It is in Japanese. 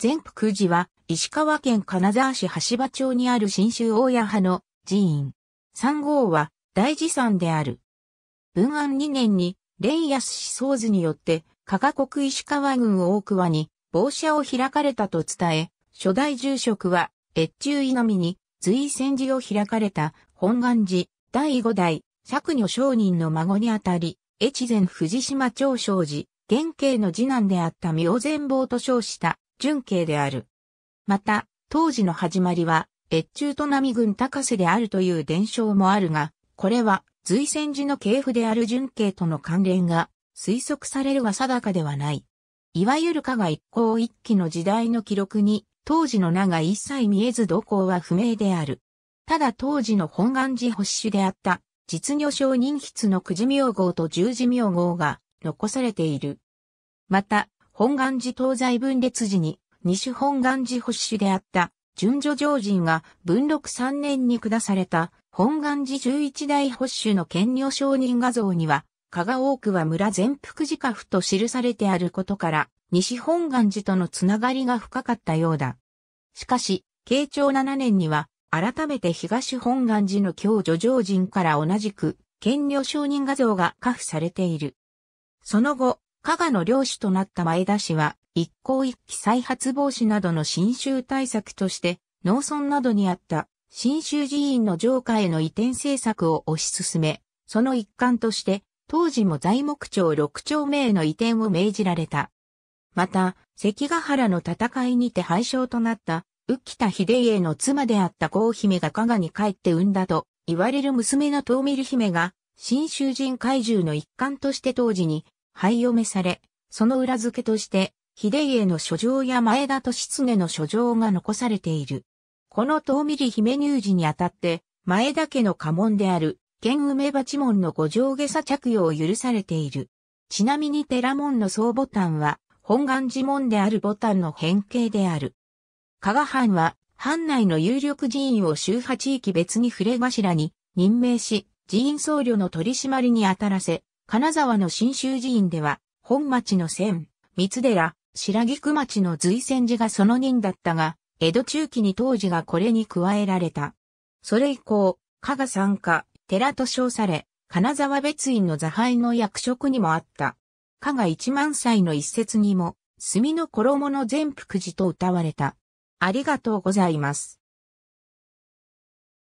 全福寺は石川県金沢市橋場町にある新州大谷派の寺院。三号は大寺山である。文安2年に、蓮安思想図によって、加賀国石川郡大桑に、防車を開かれたと伝え、初代住職は、越中稲見に、随戦寺を開かれた、本願寺、第五代、釈女商人の孫にあたり、越前藤島長生寺、元慶の次男であった明前坊と称した、純慶である。また、当時の始まりは、越中と波軍高瀬であるという伝承もあるが、これは、随戦時の系譜である純慶との関連が推測されるが定かではない。いわゆる加賀一向一揆の時代の記録に、当時の名が一切見えず動向は不明である。ただ当時の本願寺保守であった、実女商人筆の九字名号と十字名号が残されている。また、本願寺東西分裂時に、西本願寺保守であった、順序上人が文禄三年に下された、本願寺十一代保守の権利承認画像には、加賀多くは村全福寺家府と記されてあることから、西本願寺とのつながりが深かったようだ。しかし、慶長七年には、改めて東本願寺の教助上人から同じく、権領承認画像が下付されている。その後、加賀の領主となった前田氏は、一向一揆再発防止などの新州対策として、農村などにあった新州寺院の城下への移転政策を推し進め、その一環として、当時も材木町六丁目への移転を命じられた。また、関ヶ原の戦いにて敗将となった、浮田秀家の妻であった郷姫が加賀に帰って産んだと、言われる娘の遠見る姫が、新囚人怪獣の一環として当時に、廃嫁され、その裏付けとして、秀家の書状や前田と常の書状が残されている。この遠見里姫入児にあたって、前田家の家紋である、県梅鉢門の五条下差着用を許されている。ちなみに寺門の総ボタンは、本願寺門であるボタンの変形である。加賀藩は、藩内の有力寺院を周派地域別に触れ頭に任命し、寺院僧侶の取り締まりに当たらせ、金沢の新州寺院では、本町の千、三寺、白菊町の随仙寺がその任だったが、江戸中期に当時がこれに加えられた。それ以降、加賀参加、寺と称され、金沢別院の座配の役職にもあった。加賀一万歳の一節にも、墨の衣の全福寺と歌われた。ありがとうございます。